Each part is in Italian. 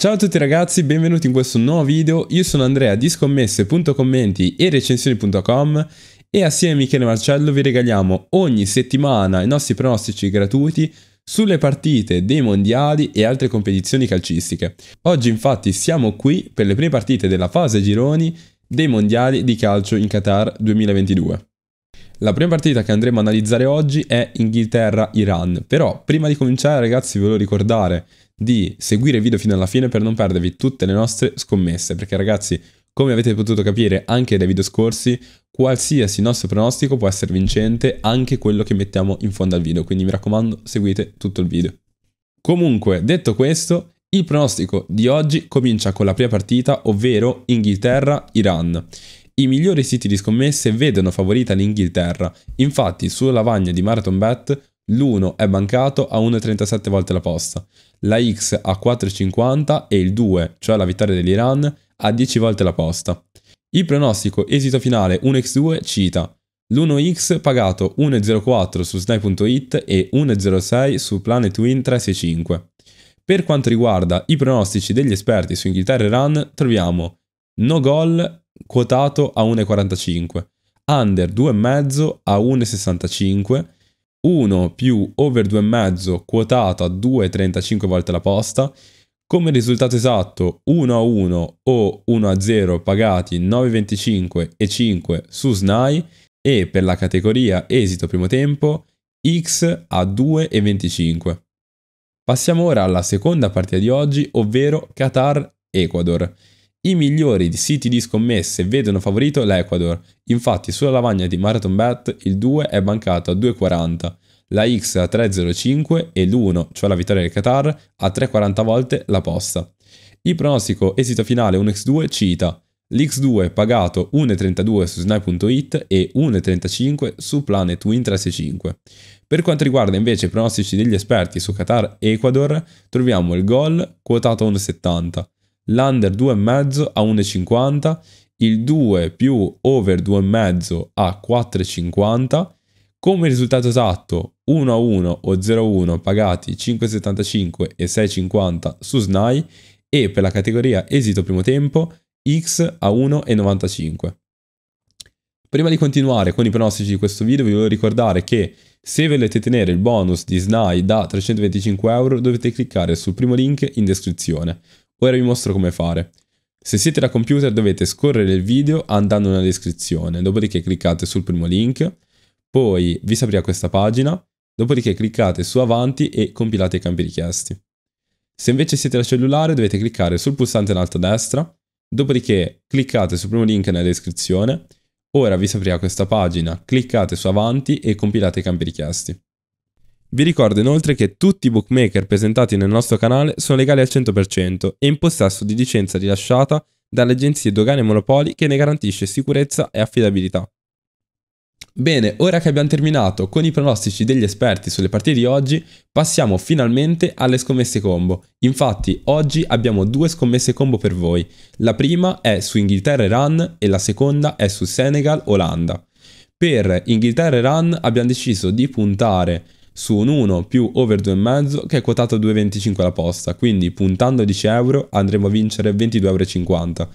Ciao a tutti ragazzi, benvenuti in questo nuovo video, io sono Andrea di scommesse.commenti e recensioni.com e assieme a Michele Marcello vi regaliamo ogni settimana i nostri pronostici gratuiti sulle partite dei mondiali e altre competizioni calcistiche. Oggi infatti siamo qui per le prime partite della fase gironi dei mondiali di calcio in Qatar 2022. La prima partita che andremo a analizzare oggi è Inghilterra-Iran, però prima di cominciare ragazzi vi volevo ricordare di seguire il video fino alla fine per non perdervi tutte le nostre scommesse, perché ragazzi come avete potuto capire anche dai video scorsi, qualsiasi nostro pronostico può essere vincente, anche quello che mettiamo in fondo al video, quindi mi raccomando seguite tutto il video. Comunque, detto questo, il pronostico di oggi comincia con la prima partita, ovvero Inghilterra-Iran i migliori siti di scommesse vedono favorita l'Inghilterra, infatti sulla lavagna di MarathonBet l'1 è bancato a 1,37 volte la posta, la X a 4,50 e il 2, cioè la vittoria dell'Iran, a 10 volte la posta. Il pronostico esito finale 1x2 cita l'1x pagato 1,04 su Snai.it e 1,06 su PlanetWin 365. Per quanto riguarda i pronostici degli esperti su Inghilterra e Iran, troviamo no goal quotato a 1,45, under 2,5 a 1,65, 1 più over 2,5 quotato a 2,35 volte la posta, come risultato esatto 1 a 1 o 1 a 0 pagati 9,25 e 5 su SNAI e per la categoria esito primo tempo X a 2,25. Passiamo ora alla seconda partita di oggi, ovvero Qatar-Ecuador. I migliori siti di scommesse vedono favorito l'Ecuador, infatti sulla lavagna di Marathon Bet il 2 è bancato a 2,40, la X a 3,05 e l'1, cioè la vittoria del Qatar, a 3,40 volte la posta. Il pronostico esito finale 1x2 cita l'X2 pagato 1,32 su Snai.it e 1,35 su Planet Win 365. Per quanto riguarda invece i pronostici degli esperti su Qatar e Ecuador, troviamo il gol quotato a 1,70 l'under 2,5 a 1,50, il 2 più over 2,5 a 4,50. Come risultato esatto 1 a 1 o 0 a 1 pagati 5,75 e 6,50 su SNAI e per la categoria esito primo tempo X a 1,95. Prima di continuare con i pronostici di questo video vi voglio ricordare che se volete tenere il bonus di SNAI da 325 euro dovete cliccare sul primo link in descrizione. Ora vi mostro come fare. Se siete da computer dovete scorrere il video andando nella descrizione, dopodiché cliccate sul primo link, poi vi si aprirà questa pagina, dopodiché cliccate su avanti e compilate i campi richiesti. Se invece siete da cellulare dovete cliccare sul pulsante in alto a destra, dopodiché cliccate sul primo link nella descrizione, ora vi si aprirà questa pagina, cliccate su avanti e compilate i campi richiesti. Vi ricordo inoltre che tutti i bookmaker presentati nel nostro canale sono legali al 100% e in possesso di licenza rilasciata dalle agenzie dogane e monopoli che ne garantisce sicurezza e affidabilità. Bene, ora che abbiamo terminato con i pronostici degli esperti sulle partite di oggi, passiamo finalmente alle scommesse combo. Infatti, oggi abbiamo due scommesse combo per voi. La prima è su Inghilterra e Run e la seconda è su Senegal-Olanda. Per Inghilterra e Run abbiamo deciso di puntare su un 1 più over 2,5 che è quotato a 2,25 la posta, quindi puntando 10 euro andremo a vincere 22,50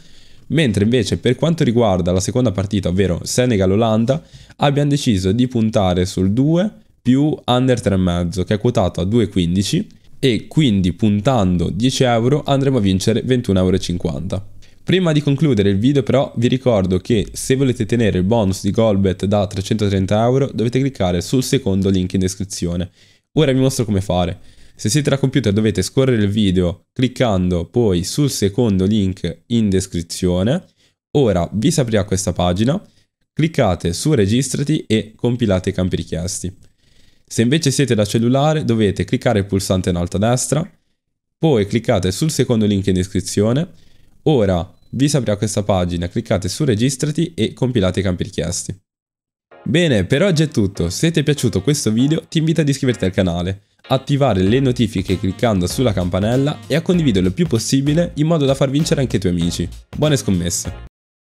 Mentre invece per quanto riguarda la seconda partita, ovvero Senegal-Olanda, abbiamo deciso di puntare sul 2 più under 3,5 che è quotato a 2,15 e quindi puntando 10 euro andremo a vincere 21,50 euro. Prima di concludere il video però vi ricordo che se volete tenere il bonus di Golbet da 330 euro dovete cliccare sul secondo link in descrizione. Ora vi mostro come fare. Se siete da computer dovete scorrere il video cliccando poi sul secondo link in descrizione. Ora vi si aprirà questa pagina, cliccate su registrati e compilate i campi richiesti. Se invece siete da cellulare dovete cliccare il pulsante in alto a destra, poi cliccate sul secondo link in descrizione Ora vi si aprirà questa pagina, cliccate su registrati e compilate i campi richiesti. Bene, per oggi è tutto, se ti è piaciuto questo video ti invito ad iscriverti al canale, attivare le notifiche cliccando sulla campanella e a condividerlo il più possibile in modo da far vincere anche i tuoi amici. Buone scommesse!